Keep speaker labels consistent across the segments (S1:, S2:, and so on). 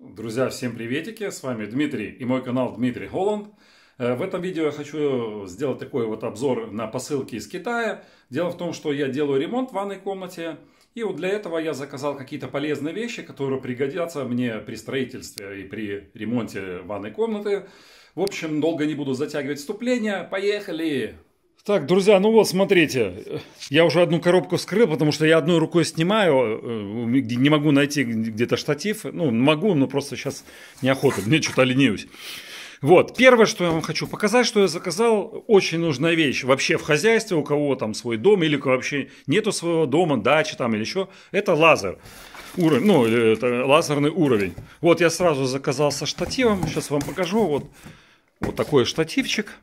S1: Друзья, всем приветики, с вами Дмитрий и мой канал Дмитрий Холланд. Э, в этом видео я хочу сделать такой вот обзор на посылки из Китая. Дело в том, что я делаю ремонт в ванной комнате. И вот для этого я заказал какие-то полезные вещи, которые пригодятся мне при строительстве и при ремонте ванной комнаты. В общем, долго не буду затягивать вступление. Поехали! Так, друзья, ну вот, смотрите, я уже одну коробку вскрыл, потому что я одной рукой снимаю, э, не могу найти где-то штатив, ну, могу, но просто сейчас неохота, мне что-то ленюсь. Вот, первое, что я вам хочу показать, что я заказал, очень нужная вещь вообще в хозяйстве, у кого там свой дом или вообще нету своего дома, дачи там или еще, это лазер. Уровень, ну, э, это лазерный уровень. Вот я сразу заказал со штативом, сейчас вам покажу, вот, вот такой штативчик –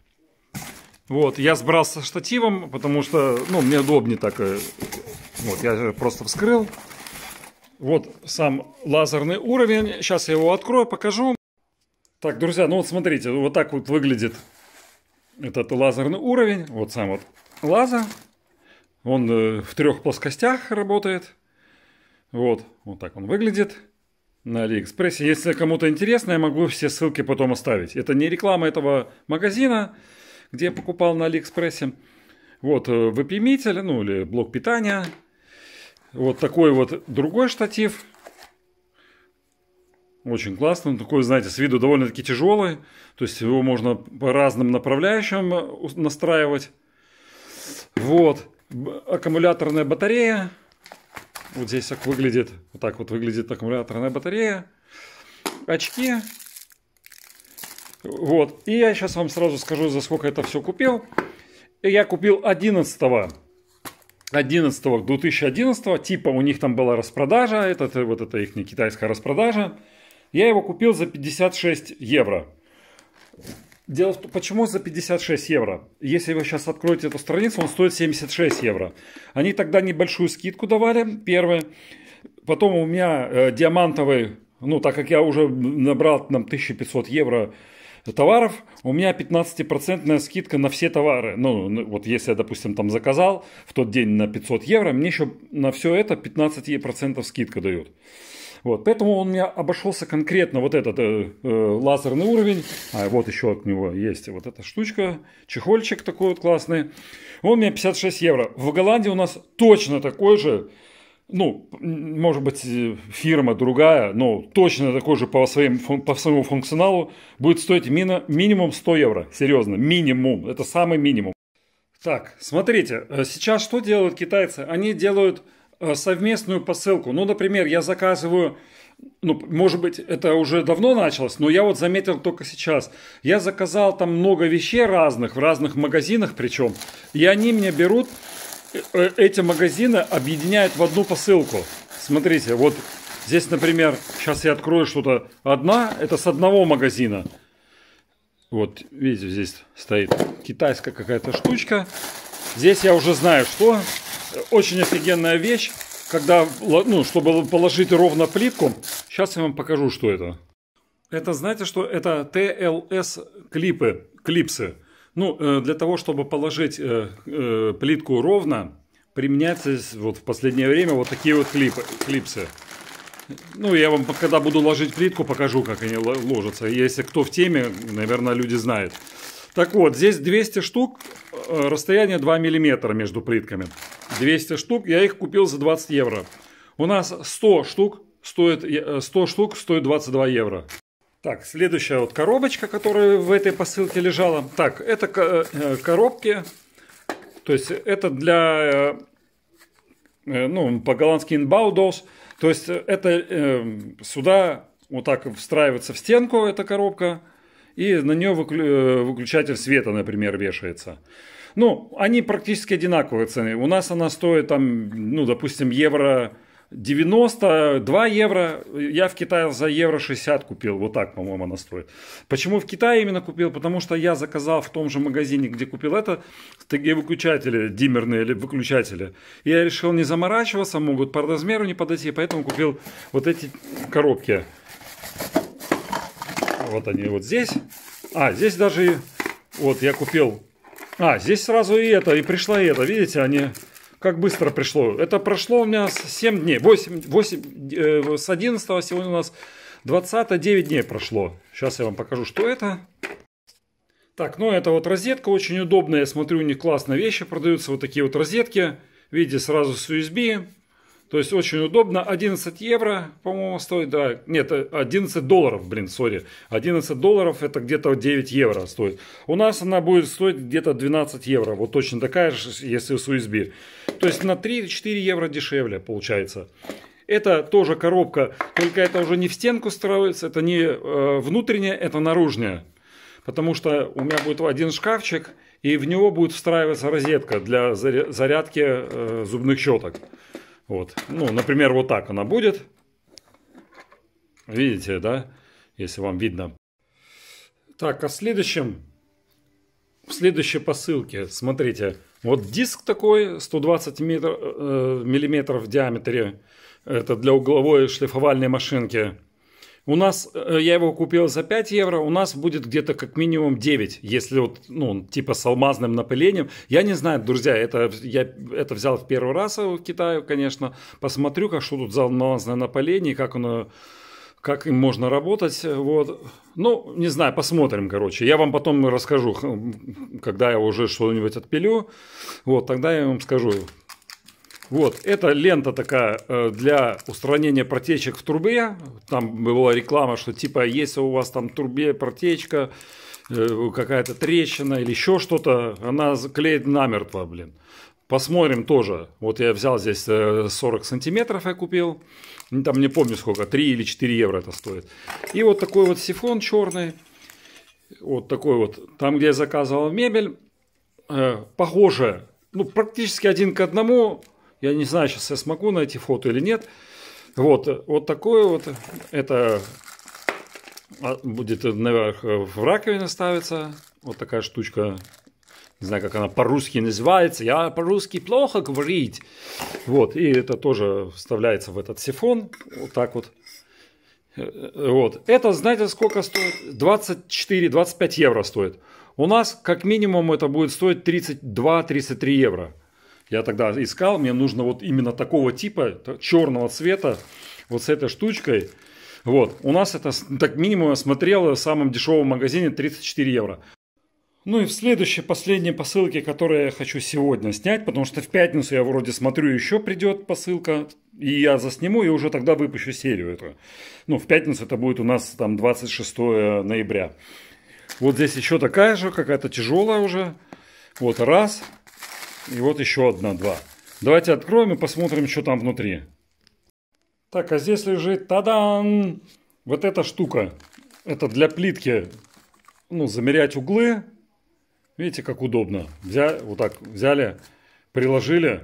S1: вот, я сбрался со штативом, потому что, ну, мне удобнее так. Э, вот, я просто вскрыл. Вот сам лазерный уровень. Сейчас я его открою, покажу. Так, друзья, ну вот смотрите, вот так вот выглядит этот лазерный уровень. Вот сам вот лазер. Он э, в трех плоскостях работает. Вот, вот так он выглядит на Алиэкспрессе. Если кому-то интересно, я могу все ссылки потом оставить. Это не реклама этого магазина где я покупал на Алиэкспрессе. Вот э, выпрямитель, ну или блок питания. Вот такой вот другой штатив. Очень классно, он такой, знаете, с виду довольно-таки тяжелый. То есть его можно по разным направляющим э, настраивать. Вот, аккумуляторная батарея. Вот здесь так выглядит. Вот так вот выглядит аккумуляторная батарея. Очки вот. И я сейчас вам сразу скажу, за сколько это все купил. Я купил 11 -го. 11 -го 2011 -го. типа у них там была распродажа, это, э, вот это их китайская распродажа. Я его купил за 56 евро. Дело в том, почему за 56 евро? Если вы сейчас откроете эту страницу, он стоит 76 евро. Они тогда небольшую скидку давали, первое. Потом у меня э, диамантовый, ну так как я уже набрал там 1500 евро Э, товаров, у меня 15% скидка на все товары. Ну, ну, вот если я, допустим, там заказал в тот день на 500 евро, мне еще на все это 15% скидка дают. Вот, поэтому он мне обошелся конкретно вот этот э, э, лазерный уровень. А вот еще от него есть вот эта штучка, чехольчик такой вот классный. Он мне 56 евро. В Голландии у нас точно такой же ну, может быть, э, фирма другая, но точно такой же по, своим, по своему функционалу будет стоить мина, минимум 100 евро. Серьезно, минимум. Это самый минимум. Так, смотрите, э, сейчас что делают китайцы? Они делают э, совместную посылку. Ну, например, я заказываю, ну, может быть, это уже давно началось, но я вот заметил только сейчас. Я заказал там много вещей разных, в разных магазинах причем, и они мне берут Э, эти магазины объединяют в одну посылку. Смотрите, вот здесь, например, сейчас я открою что-то одна, это с одного магазина. Вот, видите, здесь стоит китайская какая-то штучка. Здесь я уже знаю, что очень офигенная вещь, когда, ну, чтобы положить ровно плитку. Сейчас я вам покажу, что это. Это, знаете, что это TLS клипы, клипсы. Ну, э, для того, чтобы положить э, э, плитку ровно, применяются вот в последнее время вот такие вот клипы, клипсы. Ну, я вам, когда буду ложить плитку, покажу, как они ложатся. Если кто в теме, наверное, люди знают. Так вот, здесь 200 штук, расстояние 2 миллиметра между плитками. 200 штук, я их купил за 20 евро. У нас 100 штук стоит, 100 штук стоит 22 евро. Так, следующая вот коробочка, которая в этой посылке лежала. Так, это э, коробки, то есть это для, э, э, ну, по-голландски инбаудос, то есть это сюда вот так встраивается в стенку эта коробка, и на нее выключатель света, например, вешается. Ну, они практически одинаковые цены. У нас она стоит там, ну, допустим, евро 92 евро, я в Китае за евро 60 купил, вот так, по-моему, она стоит. Почему в Китае именно купил? Потому что я заказал в том же магазине, где купил это, такие выключатели, диммерные или выключатели. я решил не заморачиваться, могут по размеру не подойти, поэтому купил вот эти коробки. Вот они вот здесь. А, здесь даже, вот я купил, а, здесь сразу и это, и пришла и это, видите, они как быстро пришло. Это прошло у меня 7 дней. 8, 8, э, с 11 сегодня у нас 20, 9 дней прошло. Сейчас я вам покажу, что это. Так, ну это вот розетка очень удобная. Я смотрю, у них классные вещи продаются. Вот такие вот розетки. Видите, сразу с USB. То есть очень удобно. 11 евро, по-моему, стоит. Да, нет, 11 долларов, блин, сори. 11 долларов это где-то 9 евро стоит. У нас она будет стоить где-то 12 евро. Вот точно такая же, если с USB. То есть на 3-4 евро дешевле получается. Это тоже коробка, только это уже не в стенку строится, это не э, внутренняя, это наружная. Потому что у меня будет один шкафчик, и в него будет встраиваться розетка для зарядки э, зубных щеток. Вот. Ну, например, вот так она будет. Видите, да? Если вам видно. Так, а в следующем, в следующей посылке, смотрите, вот диск такой, 120 метр, э, миллиметров в диаметре, это для угловой шлифовальной машинки. У нас, э, я его купил за 5 евро, у нас будет где-то как минимум 9, если вот, ну, типа с алмазным напылением. Я не знаю, друзья, это я это взял в первый раз в Китае, конечно. Посмотрю, как что тут за алмазное напыление, как оно как им можно работать. Э, вот. Ну, не знаю, посмотрим, короче. Я вам потом расскажу, когда я уже что-нибудь отпилю. Вот, тогда я вам скажу. Вот, это лента такая э, для устранения протечек в трубе. Там была реклама, что типа, если у вас там в трубе протечка, э, какая-то трещина или еще что-то, она клеит намертво, блин. Посмотрим тоже. Вот я взял здесь 40 э, сантиметров, я купил. Там не помню сколько, 3 или 4 евро это стоит. И вот такой вот сифон черный. Вот такой вот. Там, где я заказывал мебель, э, похоже. Ну, практически один к одному. Я не знаю, сейчас я смогу найти фото или нет. Вот, вот такое вот. Это а, будет наверх э, в раковине ставится. Вот такая штучка не знаю, как она по-русски называется, я по-русски плохо говорить. Вот, и это тоже вставляется в этот сифон, вот так вот. Э, э, вот, это, знаете, сколько стоит? 24-25 евро стоит. У нас, как минимум, это будет стоить 32-33 евро. Я тогда искал, мне нужно вот именно такого типа, черного цвета, вот с этой штучкой. Вот, у нас это, так минимум, я смотрел в самом дешевом магазине 34 евро. Ну и в следующей, последней посылке, которую я хочу сегодня снять, потому что в пятницу я вроде смотрю, еще придет посылка, и я засниму, и уже тогда выпущу серию эту. Ну, в пятницу это будет у нас там 26 ноября. Вот здесь еще такая же, какая-то тяжелая уже. Вот раз, и вот еще одна, два. Давайте откроем и посмотрим, что там внутри. Так, а здесь лежит, тадан, вот эта штука. Это для плитки, ну, замерять углы, Видите, как удобно. Взяли, вот так взяли, приложили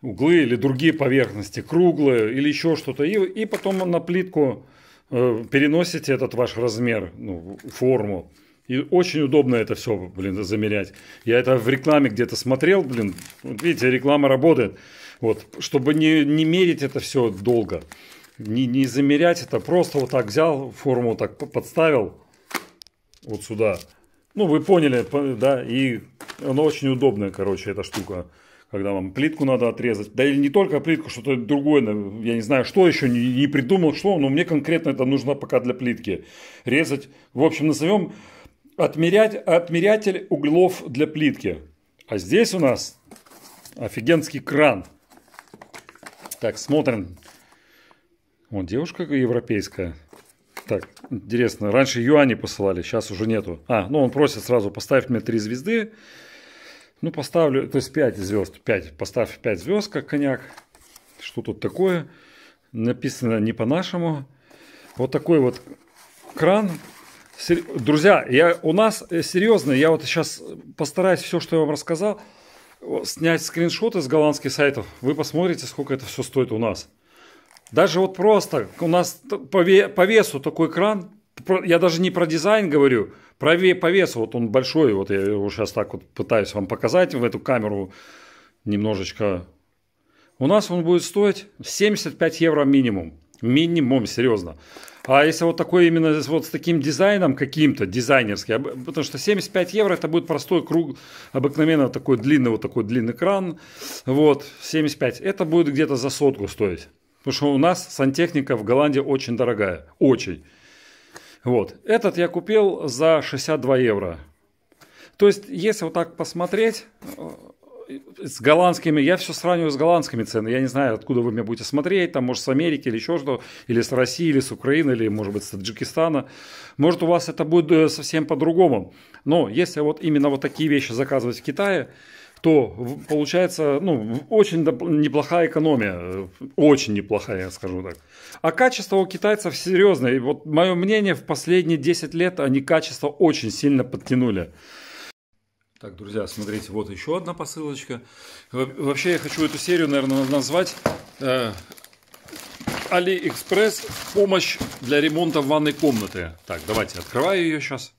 S1: углы или другие поверхности, круглые или еще что-то. И, и потом на плитку э, переносите этот ваш размер, ну, форму. И очень удобно это все, блин, замерять. Я это в рекламе где-то смотрел, блин. Вот видите, реклама работает. Вот, чтобы не, не мерить это все долго, не, не замерять это, просто вот так взял форму, так подставил вот сюда. Ну, вы поняли, да, и она очень удобная, короче, эта штука. Когда вам плитку надо отрезать. Да или не только плитку, что-то другое. Я не знаю, что еще, не, не придумал, что, но мне конкретно это нужно пока для плитки. Резать, в общем, назовем отмерять, отмерятель углов для плитки. А здесь у нас офигенский кран. Так, смотрим. Вот девушка европейская. Так, интересно, раньше юани посылали, сейчас уже нету. А, ну он просит сразу поставить мне три звезды. Ну поставлю, то есть 5 звезд, 5, поставь 5 звезд как коньяк. Что тут такое? Написано не по-нашему. Вот такой вот кран. Друзья, я, у нас э, серьезно, я вот сейчас постараюсь все, что я вам рассказал, снять скриншоты с голландских сайтов. Вы посмотрите, сколько это все стоит у нас. Даже вот просто у нас по, весу такой кран, я даже не про дизайн говорю, про по весу, вот он большой, вот я его сейчас так вот пытаюсь вам показать в эту камеру немножечко. У нас он будет стоить 75 евро минимум. Минимум, серьезно. А если вот такой именно вот с таким дизайном каким-то, дизайнерский, потому что 75 евро это будет простой круг, обыкновенно такой длинный, вот такой длинный кран, вот, 75, это будет где-то за сотку стоить. Потому что у нас сантехника в Голландии очень дорогая. Очень. Вот. Этот я купил за 62 евро. То есть, если вот так посмотреть, э, с голландскими, я все сравниваю с голландскими ценами. Я не знаю, откуда вы меня будете смотреть, там, может, с Америки или еще что, или с России, или с Украины, или, может быть, с Таджикистана. Может, у вас это будет э, совсем по-другому. Но если вот именно вот такие вещи заказывать в Китае, то получается ну, очень неплохая экономия. Э, очень неплохая, я скажу так. А качество у китайцев серьезное. И вот мое мнение, в последние 10 лет они качество очень сильно подтянули. Так, друзья, смотрите, вот еще одна посылочка. Вообще я хочу эту серию, наверное, назвать AliExpress э, помощь для ремонта ванной комнаты. Так, давайте открываю ее сейчас.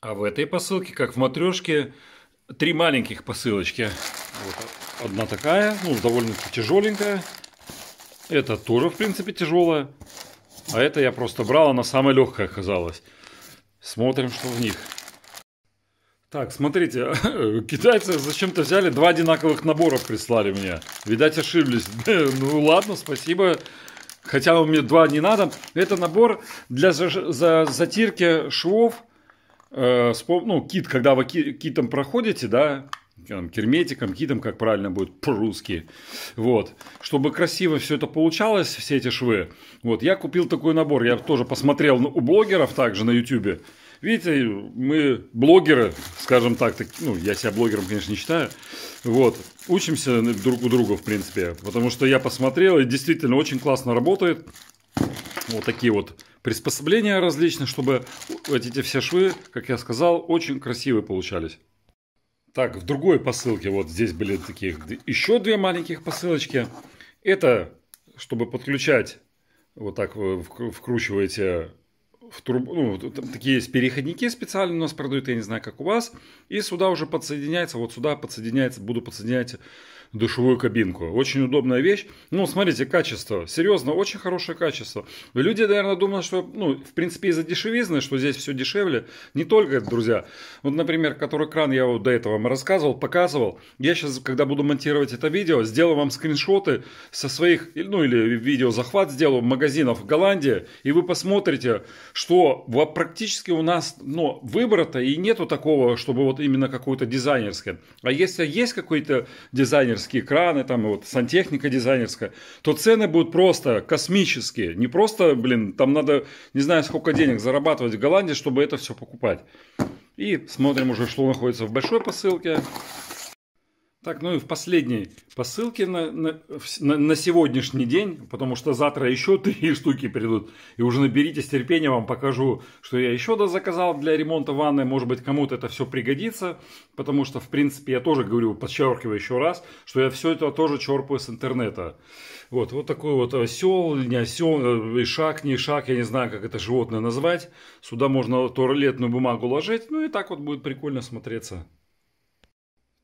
S1: А в этой посылке, как в матрешке, три маленьких посылочки. Вот одна такая, ну, довольно-таки тяжеленькая. Это тоже, в принципе, тяжелая. А это я просто брал, она самая легкая оказалась. Смотрим, что в них. Так, смотрите, китайцы зачем-то взяли два одинаковых набора прислали мне. Видать, ошиблись. ну ладно, спасибо. Хотя у меня два не надо. Это набор для за затирки швов э, вспом... ну, кит, когда вы китом проходите, да, керметиком, китом, как правильно будет по-русски. Вот. Чтобы красиво все это получалось, все эти швы, вот, я купил такой набор. Я тоже посмотрел у блогеров также на YouTube. Видите, мы блогеры, скажем так, так, ну, я себя блогером, конечно, не считаю, вот, учимся друг у друга, в принципе, потому что я посмотрел, и действительно очень классно работает. Вот такие вот приспособления различные, чтобы вот эти все швы, как я сказал, очень красивые получались. Так, в другой посылке, вот здесь были таких еще две маленьких посылочки. Это, чтобы подключать, вот так вы вкручиваете в трубу, ну, там такие есть переходники специально у нас продают, я не знаю, как у вас. И сюда уже подсоединяется, вот сюда подсоединяется, буду подсоединять душевую кабинку. Очень удобная вещь. Ну, смотрите, качество. Серьезно, очень хорошее качество. Люди, наверное, думают, что, ну, в принципе, из-за дешевизны, что здесь все дешевле. Не только это, друзья. Вот, например, который кран я вот до этого вам рассказывал, показывал. Я сейчас, когда буду монтировать это видео, сделаю вам скриншоты со своих, ну, или видео захват сделаю магазинов в Голландии. И вы посмотрите, что практически у нас, ну, выбора-то и нету такого, чтобы вот именно какой-то дизайнерский. А если есть какой-то дизайнер дизайнерские краны, там вот сантехника дизайнерская, то цены будут просто космические. Не просто, блин, там надо не знаю сколько денег зарабатывать в Голландии, чтобы это все покупать. И смотрим уже, что находится в большой посылке. Так, ну и в последней посылке на, на, на, сегодняшний день, потому что завтра еще три штуки придут. И уже наберитесь терпения, вам покажу, что я еще заказал для ремонта ванны. Может быть, кому-то это все пригодится, потому что, в принципе, я тоже говорю, подчеркиваю еще раз, что я все это тоже черпаю с интернета. Вот, вот такой вот осел, не осел, э, и шаг, не шаг, я не знаю, как это животное назвать. Сюда можно туалетную бумагу ложить, ну и так вот будет прикольно смотреться.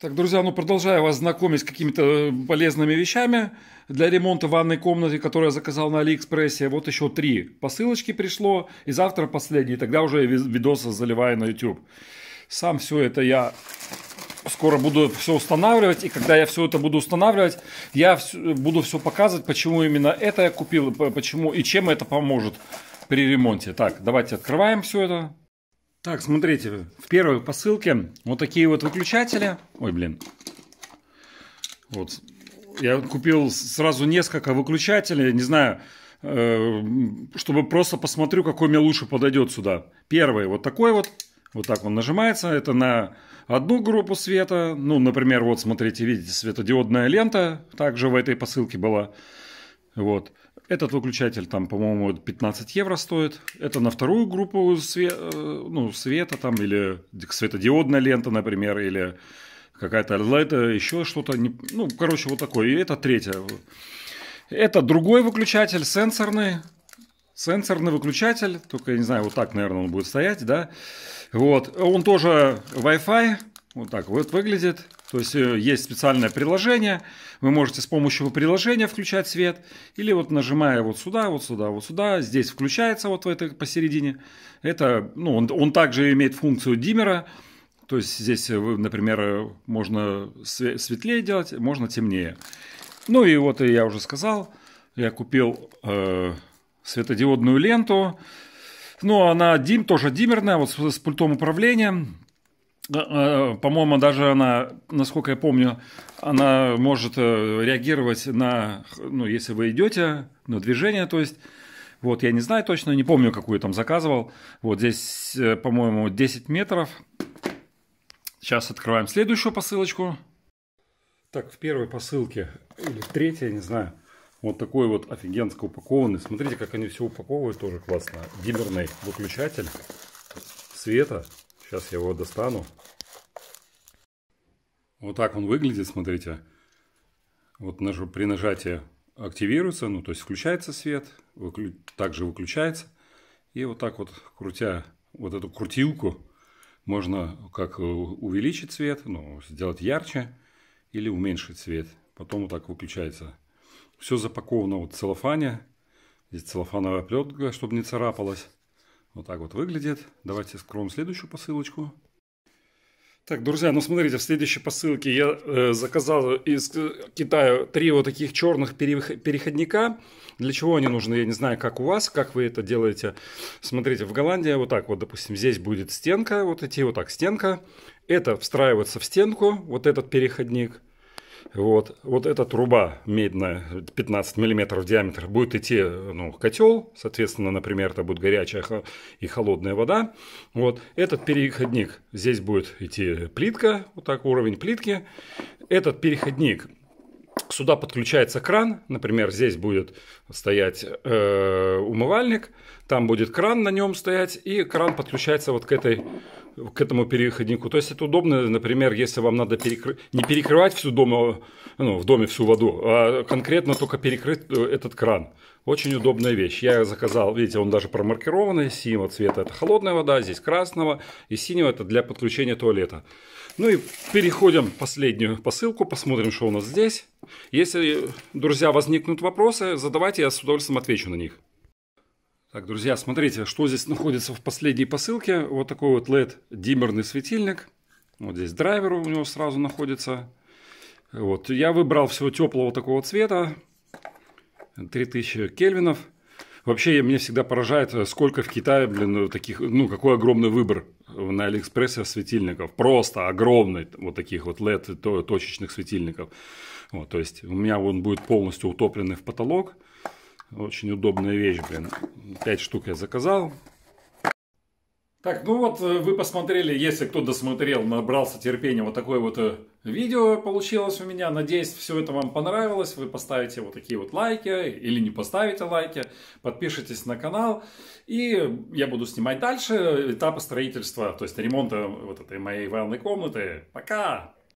S1: Так, друзья, ну продолжаю вас знакомить с какими-то э, полезными вещами для ремонта ванной комнаты, которую я заказал на Алиэкспрессе. Вот еще три посылочки пришло, и завтра последний, тогда уже видосы заливаю на YouTube. Сам все это я скоро буду все устанавливать, и когда я все это буду устанавливать, я буду все показывать, почему именно это я купил, почему и чем это поможет при ремонте. Так, давайте открываем все это. Так, смотрите, в первой посылке вот такие вот выключатели. Ой, блин. Вот. Я купил сразу несколько выключателей, не знаю, э, чтобы просто посмотрю, какой мне лучше подойдет сюда. Первый вот такой вот. Вот так он нажимается. Это на одну группу света. Ну, например, вот смотрите, видите, светодиодная лента также в этой посылке была. Вот. Этот выключатель там, по-моему, 15 евро стоит. Это на вторую группу све- э, ну, света там или светодиодная лента, например, или какая-то LED, еще что-то. Не... Ну, короче, вот такой. И это третья. Это другой выключатель, сенсорный. Сенсорный выключатель, только, я не знаю, вот так, наверное, он будет стоять, да. Вот, он тоже Wi-Fi, вот так вот выглядит. То есть э, есть специальное приложение. Вы можете с помощью приложения включать свет. Или вот нажимая вот сюда, вот сюда, вот сюда. Здесь включается вот в этой посередине. Это, ну, он, он также имеет функцию диммера. То есть здесь, э, например, э, можно светлее делать, можно темнее. Ну и вот я уже сказал, я купил э, светодиодную ленту. Но ну, она дим, тоже диммерная, вот с, с пультом управления. Э, по-моему, даже она, насколько я помню, она может э, реагировать на, ну, если вы идете, на движение, то есть, вот, я не знаю точно, не помню, какую там заказывал. Вот здесь, э, по-моему, 10 метров. Сейчас открываем следующую посылочку. Так, в первой посылке, или в третьей, не знаю, вот такой вот офигенско упакованный. Смотрите, как они все упаковывают, тоже классно. Диммерный выключатель света. Сейчас я его достану. Вот так он выглядит, смотрите. Вот при нажатии активируется, ну то есть включается свет, выклю... также выключается. И вот так вот, крутя вот эту крутилку, можно как э, увеличить свет, ну, сделать ярче или уменьшить свет. Потом вот так выключается. Все запаковано вот целлофане. Здесь целлофановая плетка, чтобы не царапалась. Вот так вот выглядит. Давайте скроем следующую посылочку. Так, друзья, ну смотрите, в следующей посылке я э, заказал из э, Китая три вот таких черных переходника. Для чего они нужны, я не знаю, как у вас, как вы это делаете. Смотрите, в Голландии вот так вот, допустим, здесь будет стенка, вот эти вот так стенка. Это встраивается в стенку, вот этот переходник. Вот, вот эта труба медная, 15 мм в диаметр, будет идти ну, котел, соответственно, например, это будет горячая и холодная вода. Вот, этот переходник, здесь будет идти плитка, вот так уровень плитки. Этот переходник Сюда подключается кран, например, здесь будет стоять э, умывальник, там будет кран на нем стоять, и кран подключается вот к этой к этому переходнику. То есть это удобно, например, если вам надо перекры... не перекрывать всю дома, ну, в доме всю воду, а конкретно только перекрыть э, этот кран. Очень удобная вещь. Я заказал, видите, он даже промаркированный, синего цвета это холодная вода, здесь красного, и синего это для подключения туалета. Ну и переходим в последнюю посылку, посмотрим, что у нас здесь. Если, э, друзья, возникнут вопросы, задавайте, я с удовольствием отвечу на них. Так, друзья, смотрите, что здесь находится в последней посылке. Вот такой вот LED-диммерный светильник. Вот здесь драйвер у него сразу находится. Вот, я выбрал всего теплого такого цвета. 3000 кельвинов. Вообще, меня всегда поражает, сколько в Китае, блин, таких, ну, какой огромный выбор на Алиэкспрессе светильников. Просто огромный вот таких вот LED точечных светильников. Вот, то есть, у меня он будет полностью утопленный в потолок. Очень удобная вещь, блин. Пять штук я заказал. Так, ну вот э, вы посмотрели, если кто досмотрел, набрался терпения, вот такое вот э, видео получилось у меня. Надеюсь, все это вам понравилось. Вы поставите вот такие вот лайки или не поставите лайки. Подпишитесь на канал. И я буду снимать дальше этапы строительства, то есть ремонта вот этой моей ванной комнаты. Пока!